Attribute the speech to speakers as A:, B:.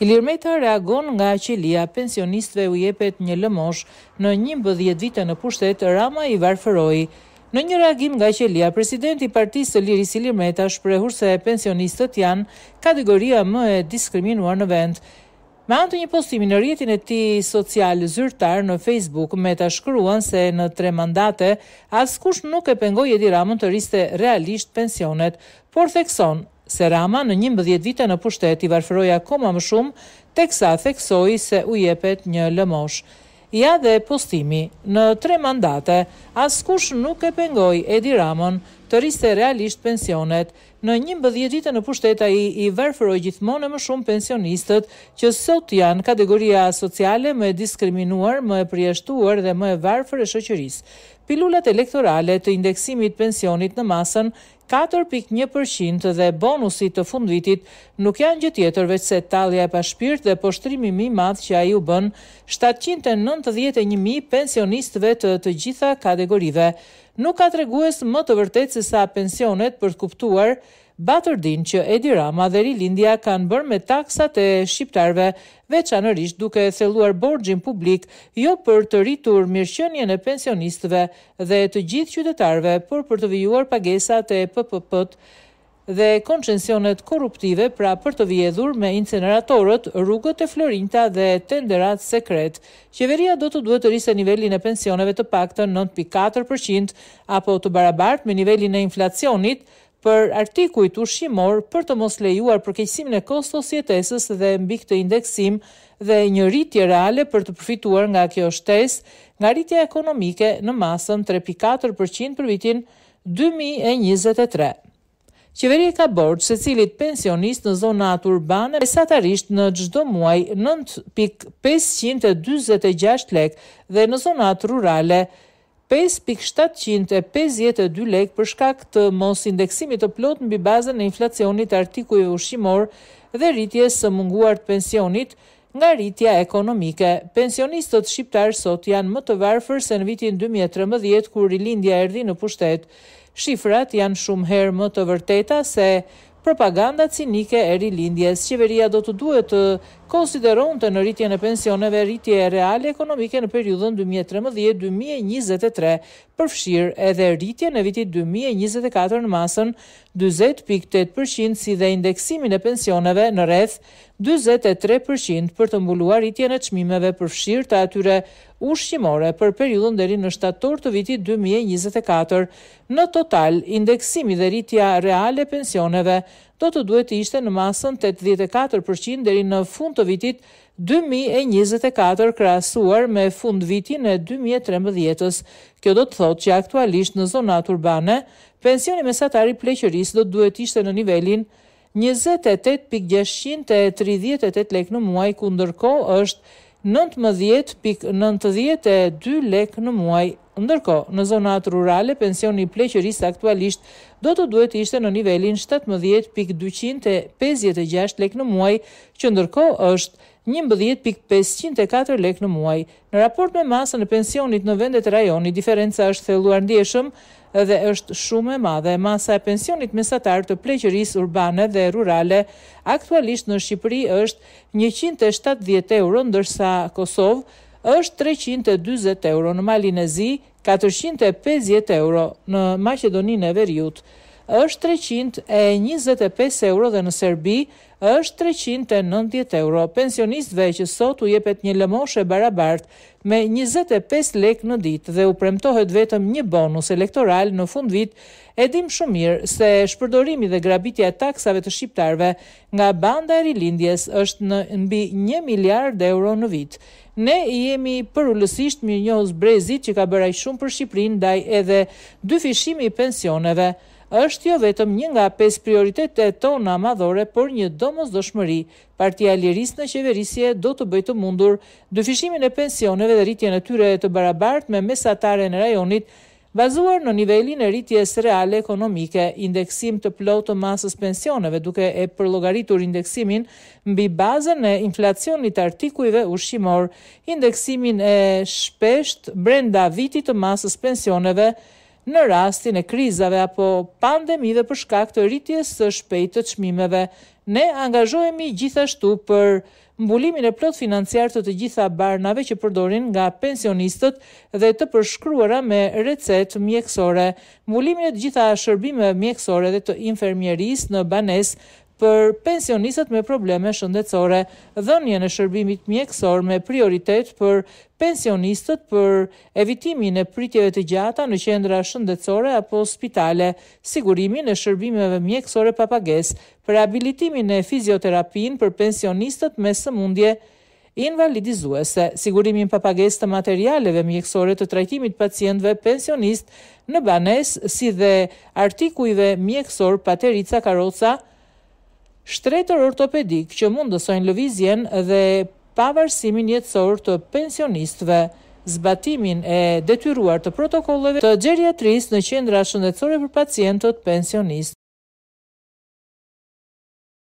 A: Ilir Mejta reagon nga qilia pensionistve u jepet një lëmosh në një mbëdhjet vite në pushtet Rama i Varfëroj. Në një reagim nga qelia, presidenti partisë të liris Ilir Mejta shprehur se pensionistët janë kategoria më e diskriminuar në vend. Me antë një postimi në rjetin e ti social zyrtar në Facebook, Meta shkruan se në tre mandate, askush nuk e pengoj e diramën të riste realisht pensionet, por thekson se Rama në një mbëdhjet vite në pushtet i varfëroja akoma më shumë, teksa theksoj se u jepet një lëmosh. Ja dhe postimi, në tre mandate, askush nuk e pengoj Edi Ramon të riste realisht pensionet. Në një mbëdhjet vite në pushtet a i, i varfëroj gjithmonë më shumë pensionistët që sot janë kategoria sociale më e diskriminuar, më e prieshtuar dhe më e varfër e shëqërisë pilulat elektorale të indeksimit pensionit në masën 4.1% dhe bonusit të fundvitit nuk janë gjë tjetër veç se tallja e pashpirt dhe poshtrimi më i madh që ai u bën 791.000 pensionistëve të të gjitha kategorive. Nuk ka tregues më të vërtetë se sa pensionet për të kuptuar Batërdin që Edi Rama dhe Rilindja kanë bërë me taksat e shqiptarve, veçanërisht duke e theluar borgjin publik, jo për të rritur mirëshënjën e pensionistëve dhe të gjithë qytetarve, por për të vijuar pagesat e ppp dhe koncensionet korruptive pra për të vjedhur me inceneratorët rrugët e Florinta dhe tenderat sekret. Qeveria do të duhet të rrisë nivelin e pensioneve të paktën 9.4% apo të barabart me nivelin e inflacionit, për artikujt ushqimor për të mos lejuar përkeqësimin e kostos jetesës dhe mbi këtë indeksim dhe një rritje reale për të përfituar nga kjo shtesë nga rritje ekonomike në masën 3.4% për vitin 2023. Qeveria ka se secilit pensionist në zonat urbane satarisht në çdo muaj 9.546 lekë dhe në zonat rurale 5.752 lek për shkak të mos indeksimit të plot mbi bazën e inflacionit artikuj e ushimor dhe rritjes së munguar të pensionit nga rritja ekonomike. Pensionistët shqiptar sot janë më të varfër se në vitin 2013 kur rilindja erdhi në pushtet. Shifrat janë shumë herë më të vërteta se propaganda cinike e rilindjes. Qeveria do të duhet të konsideron të në në pensioneve rritje e reale ekonomike në periudën 2013-2023, përfshirë edhe rritje në vitit 2024 në masën 20.8% si dhe indeksimin e pensioneve në rreth 43% për të mbuluar rritje në qmimeve përfshirë të atyre ushqimore për periudën deri në shtator të vitit 2024. Në total, indeksimi dhe rritja reale pensioneve do të duhet të ishte në masën 84% deri në fund të vitit 2024 krahasuar me fund vitin e 2013-s. Kjo do të thotë që aktualisht në zonat urbane, pensioni mesatar i pleqërisë do të duhet të ishte në nivelin 28.638 lek në muaj, ku ndërkohë është 19.92 lek në muaj. Ndërko, në zonat rurale, pensioni pleqërisë aktualisht do të duhet ishte në nivelin 17.256 lek në muaj, që ndërko është 11.504 lek në muaj. Në raport me masën e pensionit në vendet e rajonit, diferenca është thelluar ndjeshëm dhe është shumë e madhe. Masa e pensionit mesatar të pleqëris urbane dhe rurale aktualisht në Shqipëri është 170 euro, ndërsa Kosovë është 320 euro në Malinezi, 450 euro në Macedoninë e Veriut është 325 euro dhe në Serbi është 390 euro. Pensionistëve që sot u jepet një lëmoshe barabart me 25 lek në ditë dhe u premtohet vetëm një bonus elektoral në fund vit, e dim shumë mirë se shpërdorimi dhe grabitja e taksave të shqiptarve nga banda e rilindjes është në nbi 1 miliard euro në vit. Ne i jemi përullësisht mirë njohës brezit që ka bëraj shumë për Shqiprin, daj edhe dy fishimi i pensioneve, është jo vetëm një nga 5 prioritetet tona madhore, por një domës dëshmëri. Partia Liris në qeverisje do të bëjtë mundur dëfishimin e pensioneve dhe rritje në tyre të barabart me mesatare në rajonit, bazuar në nivelin e rritjes reale ekonomike, indeksim të plotë të masës pensioneve duke e përlogaritur indeksimin mbi bazën e inflacionit artikujve ushqimor, indeksimin e shpesht brenda vitit të masës pensioneve, në rastin e krizave apo pandemi dhe për shkak të rritjes së shpejtë të çmimeve. Ne angazhohemi gjithashtu për mbulimin e plot financiar të të gjitha barnave që përdorin nga pensionistët dhe të përshkruara me recet mjekësore, mbulimin e të gjitha shërbimeve mjekësore dhe të infermierisë në banesë për pensionistët me probleme shëndetësore, dhënien e shërbimit mjekësor me prioritet për pensionistët për evitimin e pritjeve të gjata në qendra shëndetësore apo spitale, sigurimin e shërbimeve mjekësore pa pagesë, për abilitimin e fizioterapin për pensionistët me sëmundje invalidizuese, sigurimin pa pagesë të materialeve mjekësore të trajtimit pacientëve pensionistë në banesë si dhe artikujve mjekësor paterica Cakaroca Shtretër ortopedik që mundësojnë lëvizjen dhe pavarësimin jetësor të pensionistëve, zbatimin e detyruar të protokolleve të geriatrisë në qendra shëndetësore për pacientët pensionistë.